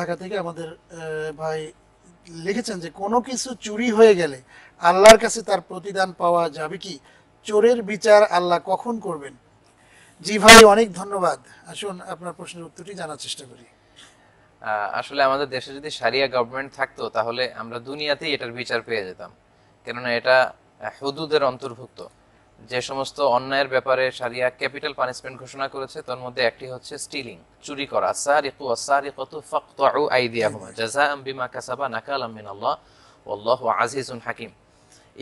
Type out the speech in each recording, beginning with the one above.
ঢাকা থেকে আমাদের ভাই লিখেছেন যে কোনো কিছু চুরি হয়ে গেলে আল্লাহর কাছে তার প্রতিদান পাওয়া যাবে কি চোরের বিচার আল্লাহ কখন করবেন জি ভাই অনেক ধন্যবাদ আসুন আপনার প্রশ্নের উত্তরটি জানার চেষ্টা করি আসলে আমাদের দেশে যদি সারিয়া গভর্নমেন্ট থাকতো তাহলে আমরা দুনিয়াতেই এটার বিচার পেয়ে যেতাম কেননা এটা হুদুদের অন্তর্ভুক্ত যে সমস্ত অন্যায়ের ব্যাপারে সারিয়া ক্যাপিটাল পানিশমেন্ট ঘোষণা করেছে তার মধ্যে একটি হচ্ছে স্টিলিং চুরি করা সারিকু আসারিকতু ফাকতাউ আইদিয়াহুমা জাযাআম বিমা কাসাবা নাকালাম মিনাল্লাহ ওয়াল্লাহু আজিজুন হাকিম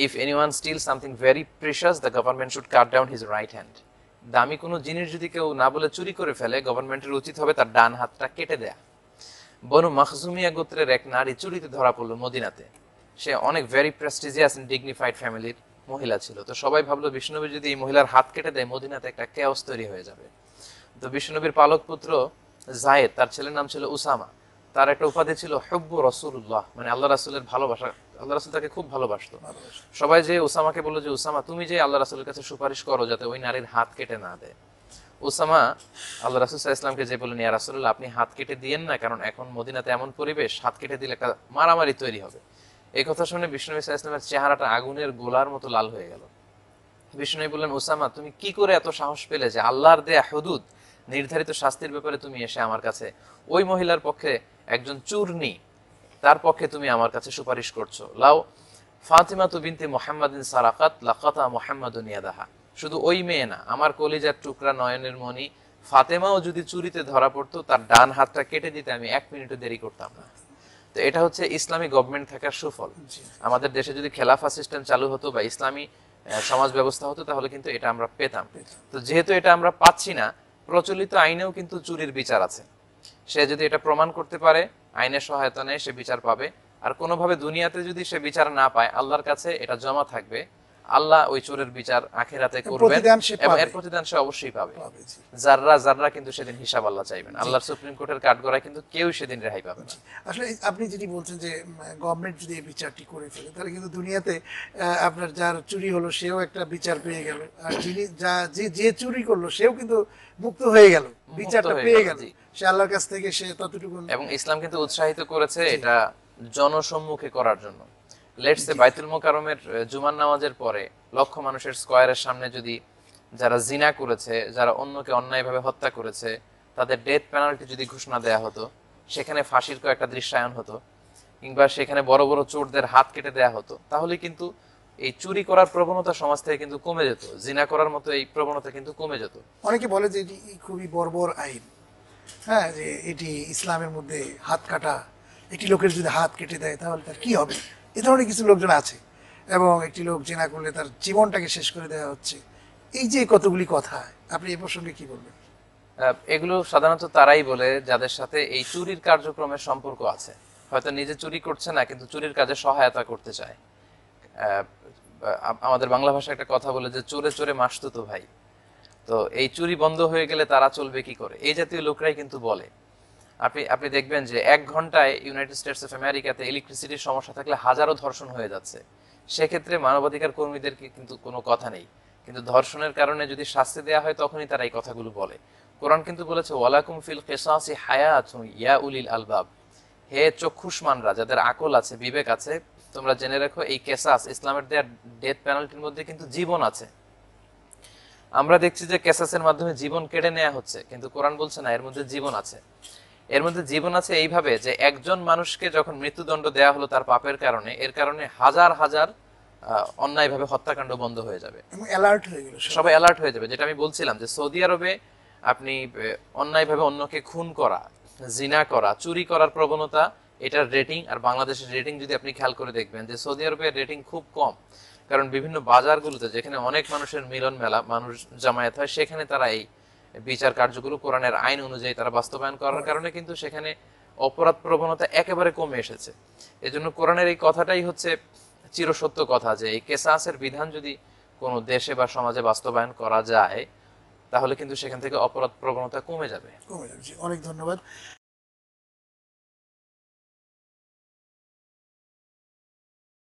if anyone steal something very precious the government should cut down his right hand দামি কোনো জিনিস যদি কেউ না বলে চুরি করে ফেলে গভর্নমেন্টের উচিত হবে তার ডান হাতটা কেটে দেয়া বনু মাখজুমিয়া গোত্রের এক নারী চুরিতে ধরা পড়লো মদিনাতে সে অনেক ভেরি প্রেস্টিজিয়াস ডিগনিফাইড ফ্যামিলির মহিলা ছিল তো সবাই ভাবলো বিষ্ণুনবী যদি এই মহিলার হাত কেটে দেয় মদিনাতে একটা কেওস তৈরি হয়ে যাবে তো বিষ্ণুবীর পালক পুত্র জায়েদ তার ছেলের নাম ছিল উসামা তার একটা উপাধি ছিল হব্বু রসুল্লাহ মানে আল্লাহ রাসুলের ভালোবাসা আল্লাহ রাসুল তাকে খুব ভালোবাসতো সবাই যে উসামাকে বললো যে উসামা তুমি যে আল্লাহ রাসুলের কাছে সুপারিশ করো যাতে ওই নারীর হাত কেটে না দেয় উসামা আল্লাহ রাসুল ইসলামকে যে বললেন ইয়ার রাসুল্লাহ আপনি হাত কেটে দিয়েন না কারণ এখন মদিনাতে এমন পরিবেশ হাত কেটে দিলে মারামারি তৈরি হবে এই কথা শুনে বিষ্ণু ইসা চেহারাটা আগুনের গোলার মতো লাল হয়ে গেল বিষ্ণু বললেন ওসামা তুমি কি করে এত সাহস পেলে যে আল্লাহর দেয়া হদুদ নির্ধারিত শাস্তির ব্যাপারে তুমি এসে আমার কাছে ওই মহিলার পক্ষে একজন চূর্ণি তার পক্ষে তুমি আমার কাছে সুপারিশ করছো লাও ফাতিমা তু বিনতে মোহাম্মদিন সারাকাত লাকাতা মোহাম্মদুন ইয়াদাহা শুধু ওই মেয়ে না আমার কলিজার টুকরা নয়নের মনি ফাতেমাও যদি চুরিতে ধরা পড়তো তার ডান হাতটা কেটে দিতে আমি এক মিনিটও দেরি করতাম না তো এটা হচ্ছে ইসলামী গভর্নমেন্ট থাকার সুফল আমাদের দেশে যদি খেলাফা সিস্টেম চালু হতো বা ইসলামী সমাজ ব্যবস্থা হতো তাহলে কিন্তু এটা আমরা পেতাম তো যেহেতু এটা আমরা পাচ্ছি না প্রচলিত আইনেও কিন্তু চুরির বিচার আছে সে যদি এটা প্রমাণ করতে পারে আইনের সহায়তা নেয় সে বিচার পাবে আর কোনোভাবে দুনিয়াতে যদি সে বিচার না পায় আল্লাহর কাছে এটা জমা থাকবে আল্লাহ ওই চোরের বিচার আখেরাতে করবেন এবং এর প্রতিদান সে অবশ্যই পাবে যাররা যাররা কিন্তু সেদিন হিসাব আল্লাহ চাইবেন আল্লাহর সুপ্রিম কোর্টের কাঠগড়ায় কিন্তু কেউ সেদিন রেহাই পাবে আসলে আপনি যেটি বলছেন যে গভর্নমেন্ট যদি এই বিচারটি করে ফেলে তাহলে কিন্তু দুনিয়াতে আপনার যার চুরি হলো সেও একটা বিচার পেয়ে গেল আর যিনি যা যে যে চুরি করলো সেও কিন্তু মুক্ত হয়ে গেল বিচারটা পেয়ে গেল সে আল্লাহর কাছ থেকে সে ততটুকু এবং ইসলাম কিন্তু উৎসাহিত করেছে এটা জনসম্মুখে করার জন্য লেটস সে বাইতুল মোকারমের জুমান নামাজের পরে লক্ষ মানুষের স্কোয়ারের সামনে যদি যারা জিনা করেছে যারা অন্যকে অন্যায়ভাবে হত্যা করেছে তাদের ডেথ পেনাল্টি যদি ঘোষণা দেয়া হতো সেখানে ফাঁসির কয়েকটা দৃশ্যায়ন হতো কিংবা সেখানে বড় বড় চোরদের হাত কেটে দেয়া হতো তাহলে কিন্তু এই চুরি করার প্রবণতা সমাজ থেকে কিন্তু কমে যেত জিনা করার মতো এই প্রবণতা কিন্তু কমে যেত অনেকে বলে যে এটি খুবই বর্বর আইন হ্যাঁ যে এটি ইসলামের মধ্যে হাত কাটা একটি লোকের যদি হাত কেটে দেয় তাহলে তার কি হবে এ ধরনের কিছু লোকজন আছে এবং একটি লোক জেনা করলে তার জীবনটাকে শেষ করে দেওয়া হচ্ছে এই যে কতগুলি কথা আপনি এ প্রসঙ্গে কি বলবেন এগুলো সাধারণত তারাই বলে যাদের সাথে এই চুরির কার্যক্রমের সম্পর্ক আছে হয়তো নিজে চুরি করছে না কিন্তু চুরির কাজে সহায়তা করতে চায় আমাদের বাংলা ভাষায় একটা কথা বলে যে চোরে চোরে মাসতো তো ভাই তো এই চুরি বন্ধ হয়ে গেলে তারা চলবে কি করে এই জাতীয় লোকরাই কিন্তু বলে আপনি আপনি দেখবেন যে এক ঘন্টায় ইউনাইটেড স্টেটস অফ আমেরিকাতে ইলেকট্রিসিটির সমস্যা থাকলে হাজারো ধর্ষণ হয়ে যাচ্ছে সেক্ষেত্রে মানবাধিকার কর্মীদের কিন্তু কোনো কথা নেই কিন্তু ধর্ষণের কারণে যদি শাস্তি দেওয়া হয় তখনই তারা এই কথাগুলো বলে কোরআন কিন্তু বলেছে ওয়ালাকুম ফিল কেসাসি হায়াত ইয়া উলিল আলবাব হে চক্ষুষ্মানরা যাদের আকল আছে বিবেক আছে তোমরা জেনে রাখো এই কেসাস ইসলামের দেয়ার ডেথ পেনাল্টির মধ্যে কিন্তু জীবন আছে আমরা দেখছি যে কেসাসের মাধ্যমে জীবন কেড়ে নেওয়া হচ্ছে কিন্তু কোরআন বলছে না এর মধ্যে জীবন আছে এর মধ্যে জীবন আছে এইভাবে যে একজন মানুষকে যখন মৃত্যুদণ্ড দেয়া হলো তার পাপের কারণে এর কারণে হাজার হাজার অন্যায়ভাবে হত্যাকাণ্ড বন্ধ হয়ে যাবে অ্যালার্ট সবাই অ্যালার্ট হয়ে যাবে যেটা আমি বলছিলাম যে সৌদি আরবে আপনি অন্যায়ভাবে অন্যকে খুন করা জিনা করা চুরি করার প্রবণতা এটার রেটিং আর বাংলাদেশের রেটিং যদি আপনি খেয়াল করে দেখবেন যে সৌদি আরবের রেটিং খুব কম কারণ বিভিন্ন বাজারগুলোতে যেখানে অনেক মানুষের মিলন মেলা মানুষ জামায়াত হয় সেখানে তারা এই বিচার কার্যগুলো কোরআনের আইন অনুযায়ী তারা বাস্তবায়ন করার কারণে কিন্তু সেখানে অপরাধ প্রবণতা একেবারে কমে এসেছে এজন্য কোরআনের এই কথাটাই হচ্ছে চিরসত্য কথা যে এই কেসাসের বিধান যদি কোনো দেশে বা সমাজে বাস্তবায়ন করা যায় তাহলে কিন্তু সেখান থেকে অপরাধ প্রবণতা কমে যাবে কমে যাবে অনেক ধন্যবাদ